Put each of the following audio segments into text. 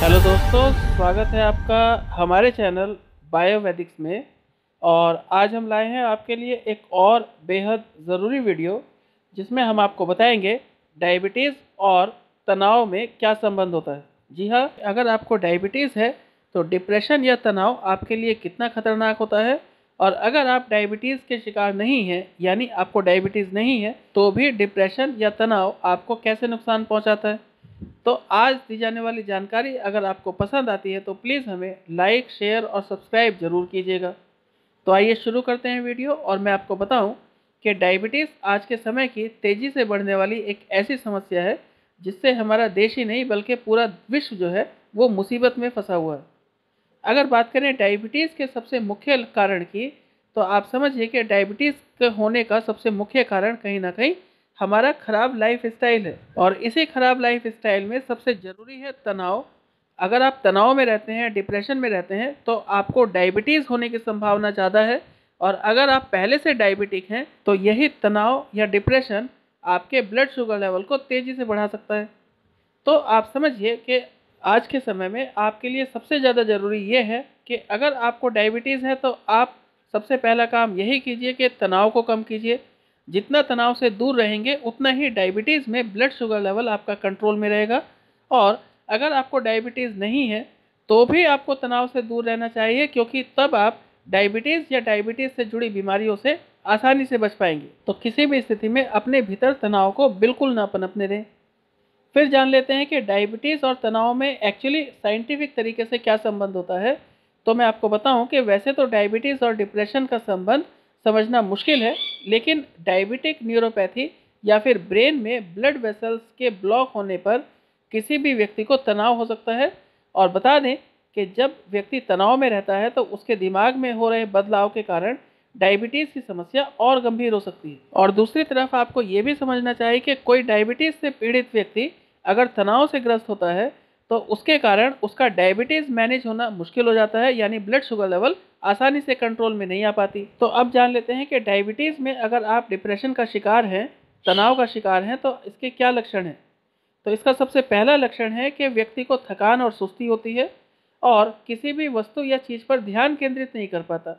hello दोस्तों स्वागत है आपका हमारे चैनल बायोवेदिक्स में और आज हम लाए हैं आपके लिए एक और बेहद ज़रूरी वीडियो जिसमें हम आपको बताएंगे डायबिटीज़ और तनाव में क्या संबंध होता है जी हाँ अगर आपको डायबिटीज़ है तो डिप्रेशन या तनाव आपके लिए कितना खतरनाक होता है और अगर आप डायबिटीज़ के शिकार नहीं हैं यानी आपको डायबिटीज़ नहीं है तो भी डिप्रेशन या तनाव आपको कैसे नुकसान पहुँचाता है तो आज दी जाने वाली जानकारी अगर आपको पसंद आती है तो प्लीज़ हमें लाइक शेयर और सब्सक्राइब ज़रूर कीजिएगा तो आइए शुरू करते हैं वीडियो और मैं आपको बताऊं कि डायबिटीज़ आज के समय की तेज़ी से बढ़ने वाली एक ऐसी समस्या है जिससे हमारा देश ही नहीं बल्कि पूरा विश्व जो है वो मुसीबत में फंसा हुआ है अगर बात करें डायबिटीज़ के सबसे मुख्य कारण की तो आप समझिए कि डायबिटीज़ के होने का सबसे मुख्य कारण कहीं ना कहीं हमारा ख़राब लाइफ स्टाइल है और इसी ख़राब लाइफ स्टाइल में सबसे ज़रूरी है तनाव अगर आप तनाव में रहते हैं डिप्रेशन में रहते हैं तो आपको डायबिटीज़ होने की संभावना ज़्यादा है और अगर आप पहले से डायबिटिक हैं तो यही तनाव या डिप्रेशन आपके ब्लड शुगर लेवल को तेज़ी से बढ़ा सकता है तो आप समझिए कि आज के समय में आपके लिए सबसे ज़्यादा ज़रूरी ये है कि अगर आपको डायबिटीज़ है तो आप सबसे पहला काम यही कीजिए कि तनाव को कम कीजिए जितना तनाव से दूर रहेंगे उतना ही डायबिटीज़ में ब्लड शुगर लेवल आपका कंट्रोल में रहेगा और अगर आपको डायबिटीज़ नहीं है तो भी आपको तनाव से दूर रहना चाहिए क्योंकि तब आप डायबिटीज़ या डायबिटीज़ से जुड़ी बीमारियों से आसानी से बच पाएंगे तो किसी भी स्थिति में अपने भीतर तनाव को बिल्कुल ना पनपने दें फिर जान लेते हैं कि डायबिटीज़ और तनाव में एक्चुअली साइंटिफिक तरीके से क्या संबंध होता है तो मैं आपको बताऊं कि वैसे तो डायबिटीज़ और डिप्रेशन का संबंध समझना मुश्किल है लेकिन डायबिटिक न्यूरोपैथी या फिर ब्रेन में ब्लड वेसल्स के ब्लॉक होने पर किसी भी व्यक्ति को तनाव हो सकता है और बता दें कि जब व्यक्ति तनाव में रहता है तो उसके दिमाग में हो रहे बदलाव के कारण डायबिटीज़ की समस्या और गंभीर हो सकती है और दूसरी तरफ आपको ये भी समझना चाहिए कि कोई डायबिटीज़ से पीड़ित व्यक्ति अगर तनाव से ग्रस्त होता है तो उसके कारण उसका डायबिटीज़ मैनेज होना मुश्किल हो जाता है यानी ब्लड शुगर लेवल आसानी से कंट्रोल में नहीं आ पाती तो अब जान लेते हैं कि डायबिटीज़ में अगर आप डिप्रेशन का शिकार हैं तनाव का शिकार हैं तो इसके क्या लक्षण हैं तो इसका सबसे पहला लक्षण है कि व्यक्ति को थकान और सुस्ती होती है और किसी भी वस्तु या चीज़ पर ध्यान केंद्रित नहीं कर पाता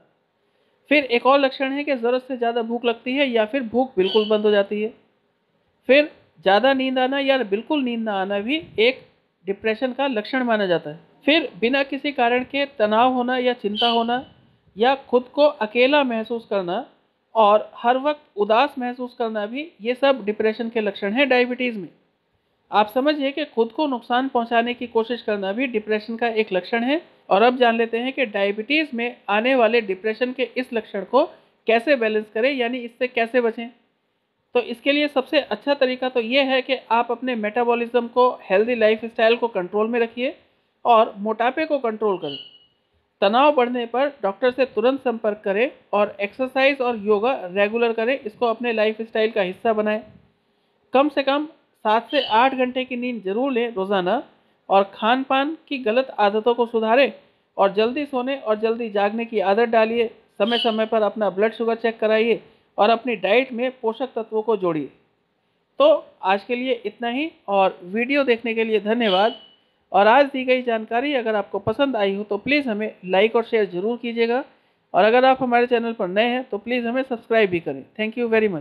फिर एक और लक्षण है कि ज़रूरत से ज़्यादा भूख लगती है या फिर भूख बिल्कुल बंद हो जाती है फिर ज़्यादा नींद आना या बिल्कुल नींद ना आना भी एक डिप्रेशन का लक्षण माना जाता है फिर बिना किसी कारण के तनाव होना या चिंता होना या खुद को अकेला महसूस करना और हर वक्त उदास महसूस करना भी ये सब डिप्रेशन के लक्षण हैं डायबिटीज़ में आप समझिए कि खुद को नुकसान पहुंचाने की कोशिश करना भी डिप्रेशन का एक लक्षण है और अब जान लेते हैं कि डायबिटीज़ में आने वाले डिप्रेशन के इस लक्षण को कैसे बैलेंस करें यानी इससे कैसे बचें तो इसके लिए सबसे अच्छा तरीका तो ये है कि आप अपने मेटाबॉलिज्म को हेल्दी लाइफ स्टाइल को कंट्रोल में रखिए और मोटापे को कंट्रोल करें तनाव बढ़ने पर डॉक्टर से तुरंत संपर्क करें और एक्सरसाइज और योगा रेगुलर करें इसको अपने लाइफ स्टाइल का हिस्सा बनाएं कम से कम सात से आठ घंटे की नींद जरूर लें रोज़ाना और खान पान की गलत आदतों को सुधारें और जल्दी सोने और जल्दी जागने की आदत डालिए समय समय पर अपना ब्लड शुगर चेक कराइए और अपनी डाइट में पोषक तत्वों को जोड़िए तो आज के लिए इतना ही और वीडियो देखने के लिए धन्यवाद और आज दी गई जानकारी अगर आपको पसंद आई हो तो प्लीज़ हमें लाइक और शेयर ज़रूर कीजिएगा और अगर आप हमारे चैनल पर नए हैं तो प्लीज़ हमें सब्सक्राइब भी करें थैंक यू वेरी मच